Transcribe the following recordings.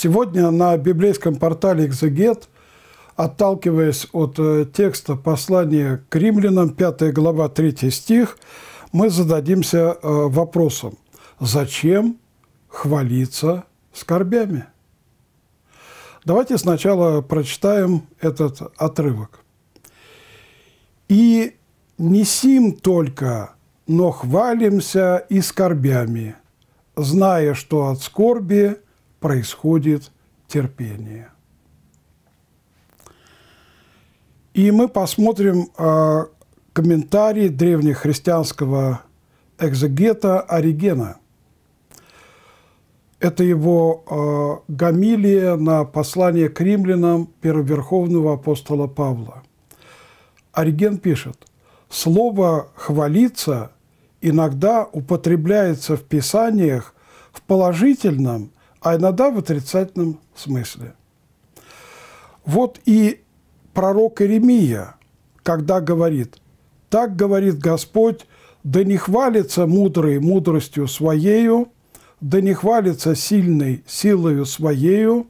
Сегодня на библейском портале «Экзегет», отталкиваясь от э, текста послания к римлянам, 5 глава, 3 стих, мы зададимся э, вопросом, зачем хвалиться скорбями? Давайте сначала прочитаем этот отрывок. «И не сим только, но хвалимся и скорбями, зная, что от скорби – происходит терпение. И мы посмотрим э, а, комментарий древнехристианского экзегета Оригена. Это его э, а, гамилия на послание к римлянам первоверховного апостола Павла. Ориген пишет, «Слово «хвалиться» иногда употребляется в Писаниях в положительном а иногда в отрицательном смысле. Вот и пророк Иеремия, когда говорит, «Так говорит Господь, да не хвалится мудрый мудростью своею, да не хвалится сильной силою своею,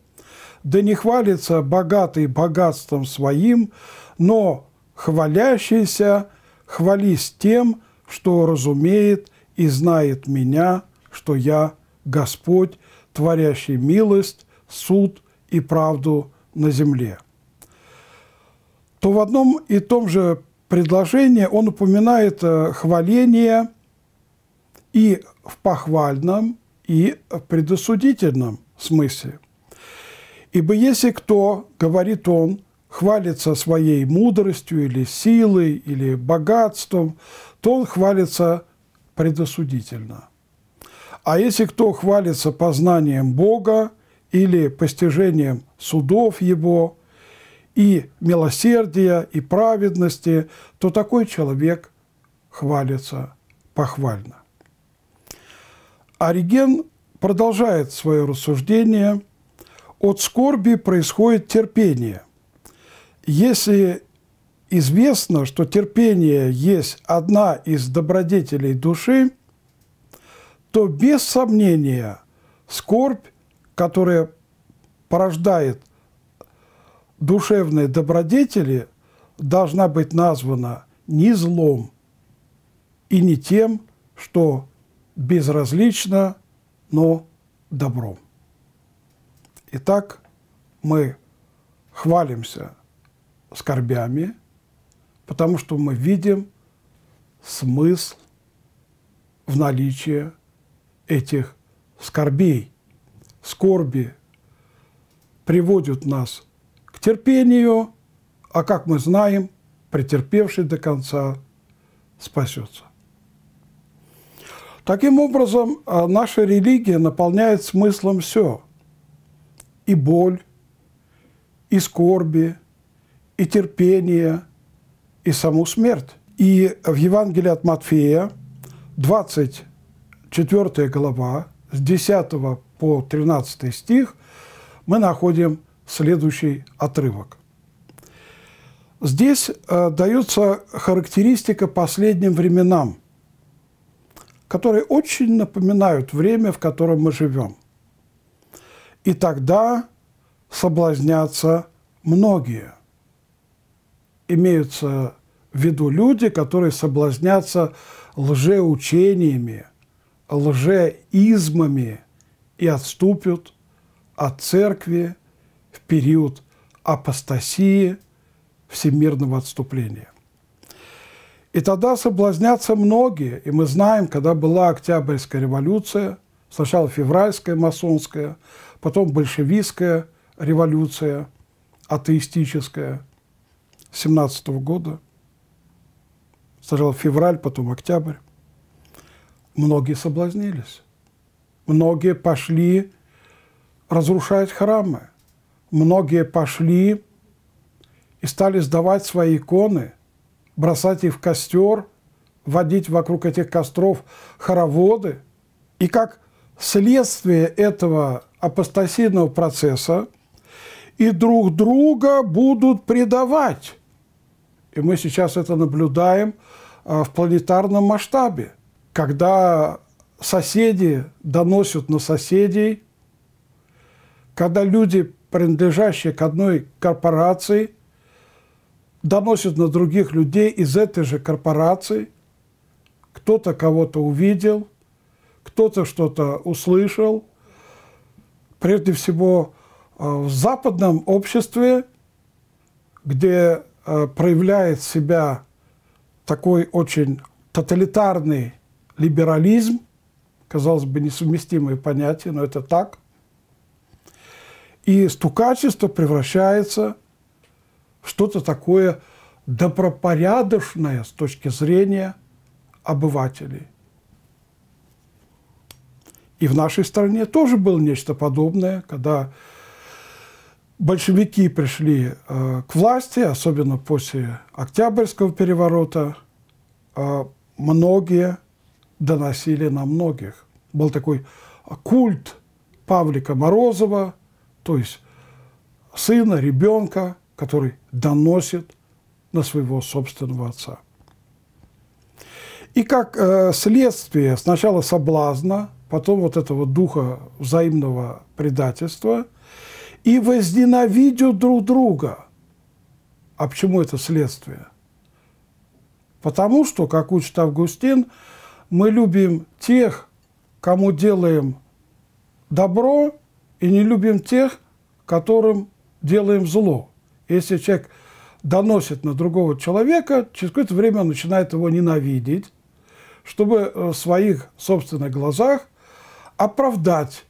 да не хвалится богатый богатством своим, но хвалящийся хвались тем, что разумеет и знает меня, что я Господь, творящий милость, суд и правду на земле, то в одном и том же предложении он упоминает э, хваление и в похвальном, и в предосудительном смысле. Ибо если кто, говорит он, хвалится своей мудростью или силой, или богатством, то он хвалится предосудительно – а если кто хвалится познанием Бога или постижением судов Его, и милосердия, и праведности, то такой человек хвалится похвально. Ориген продолжает свое рассуждение. От скорби происходит терпение. Если известно, что терпение есть одна из добродетелей души, то без сомнения скорбь, которая порождает душевные добродетели, должна быть названа не злом и не тем, что безразлично, но добром. Итак, мы хвалимся скорбями, потому что мы видим смысл в наличии этих скорбей, скорби приводят нас к терпению, а как мы знаем, претерпевший до конца спасется. Таким образом, а, наша религия наполняет смыслом все – и боль, и скорби, и терпение, и саму смерть. И в Евангелии от Матфея 20, 4 глава, с 10 по 13 стих, мы находим следующий отрывок. Здесь э, дается характеристика последним временам, которые очень напоминают время, в котором мы живем. И тогда соблазнятся многие. Имеются в виду люди, которые соблазнятся лжеучениями, лжеизмами и отступят от церкви в период апостасии, всемирного отступления. И тогда соблазнятся многие, и мы знаем, когда была Октябрьская революция, сначала февральская масонская, потом большевистская революция, атеистическая, 17 -го года, сначала февраль, потом октябрь, многие соблазнились. Многие пошли разрушать храмы. Многие пошли и стали сдавать свои иконы, бросать их в костер, водить вокруг этих костров хороводы. И как следствие этого апостасийного процесса и друг друга будут предавать. И мы сейчас это наблюдаем а, в планетарном масштабе когда соседи доносят на соседей, когда люди, принадлежащие к одной корпорации, доносят на других людей из этой же корпорации. Кто-то кого-то увидел, кто-то что-то услышал. Прежде всего, э, в западном обществе, где э, проявляет себя такой очень тоталитарный либерализм, казалось бы, несовместимые понятия, но это так. И стукачество превращается в что-то такое добропорядочное с точки зрения обывателей. И в нашей стране тоже было нечто подобное, когда большевики пришли э, к власти, особенно после Октябрьского переворота, э, многие доносили на многих. Был такой культ Павлика Морозова, то есть сына, ребенка, который доносит на своего собственного отца. И как э, следствие сначала соблазна, потом вот этого духа взаимного предательства, и возненавидят друг друга. А почему это следствие? Потому что, как учит Августин, мы любим тех, кому делаем добро, и не любим тех, которым делаем зло. Если человек доносит на другого человека, через какое-то время он начинает его ненавидеть, чтобы э, в своих собственных глазах оправдать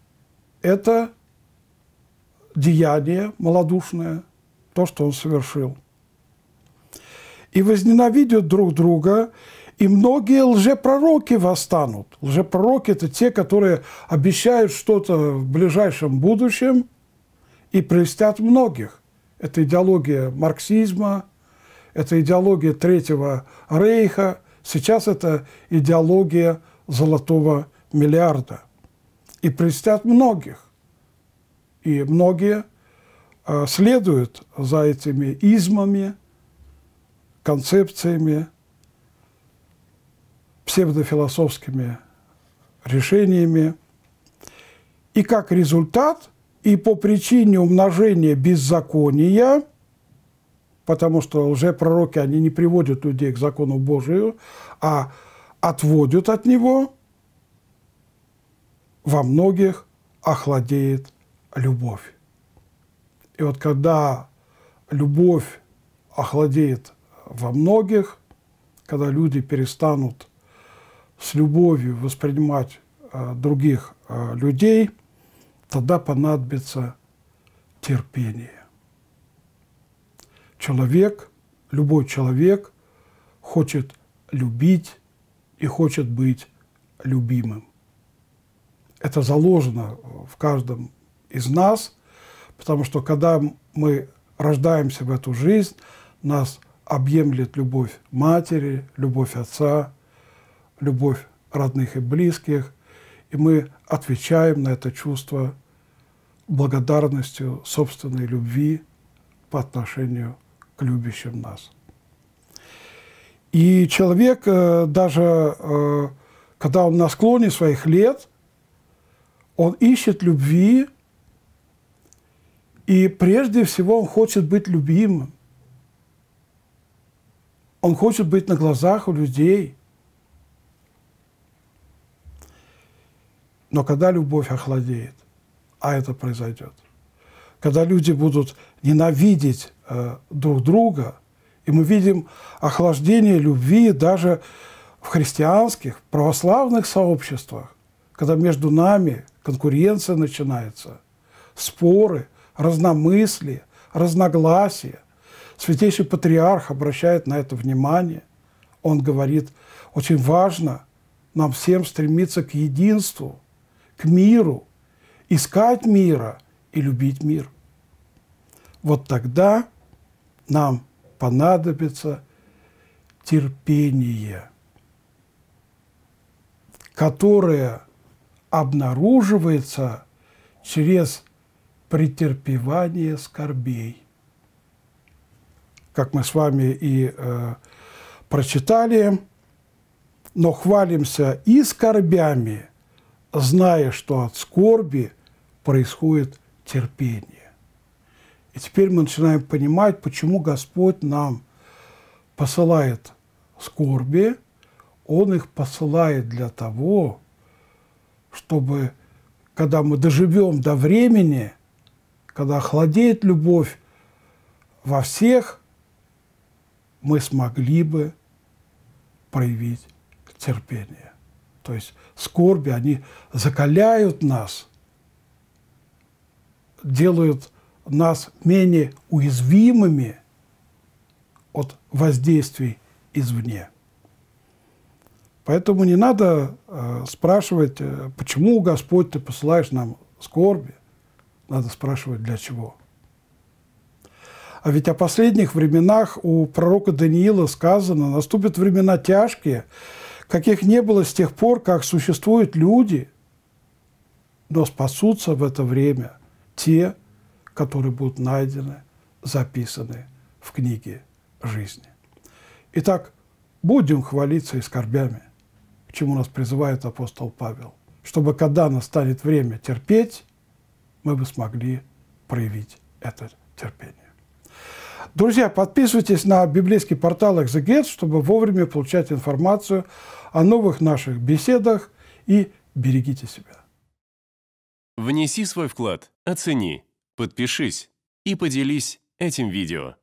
это деяние малодушное, то, что он совершил. И возненавидят друг друга, и многие лжепророки восстанут. Лжепророки – это те, которые обещают что-то в ближайшем будущем и прельстят многих. Это идеология марксизма, это идеология Третьего Рейха, сейчас это идеология золотого миллиарда. И прельстят многих. И многие э, следуют за этими измами, концепциями, псевдофилософскими решениями. И как результат, и по причине умножения беззакония, потому что лжепророки, они не приводят людей к закону Божию, а отводят от него, во многих охладеет любовь. И вот когда любовь охладеет во многих, когда люди перестанут с любовью воспринимать э, других э, людей, тогда понадобится терпение. Человек, любой человек хочет любить и хочет быть любимым. Это заложено э, в каждом из нас, потому что когда мы рождаемся в эту жизнь, нас объемлет любовь матери, любовь отца, любовь родных и близких, и мы отвечаем на это чувство благодарностью собственной любви по отношению к любящим нас. И человек, э, даже э, когда он на склоне своих лет, он ищет любви, и прежде всего он хочет быть любимым. Он хочет быть на глазах у людей – Но когда любовь охладеет, а это произойдет, когда люди будут ненавидеть э, друг друга, и мы видим охлаждение любви даже в христианских, православных сообществах, когда между нами конкуренция начинается, споры, разномыслие, разногласия. Святейший патриарх обращает на это внимание. Он говорит, очень важно нам всем стремиться к единству – к миру, искать мира и любить мир. Вот тогда нам понадобится терпение, которое обнаруживается через претерпевание скорбей. Как мы с вами и э, прочитали, но хвалимся и скорбями, зная, что от скорби происходит терпение. И теперь мы начинаем понимать, почему Господь нам посылает скорби, Он их посылает для того, чтобы, когда мы доживем до времени, когда охладеет любовь во всех, мы смогли бы проявить терпение. То есть скорби, они закаляют нас, делают нас менее уязвимыми от воздействий извне. Поэтому не надо э, спрашивать, э, почему, Господь, ты посылаешь нам скорби. Надо спрашивать, для чего. А ведь о последних временах у пророка Даниила сказано, наступят времена тяжкие, каких не было с тех пор, как существуют люди, но спасутся в это время те, которые будут найдены, записаны в книге жизни. Итак, будем хвалиться и скорбями, к чему нас призывает апостол Павел, чтобы когда настанет время терпеть, мы бы смогли проявить это терпение. Друзья, подписывайтесь на библейский портал «Экзегет», чтобы вовремя получать информацию о новых наших беседах и берегите себя. Внеси свой вклад, оцени, подпишись и поделись этим видео.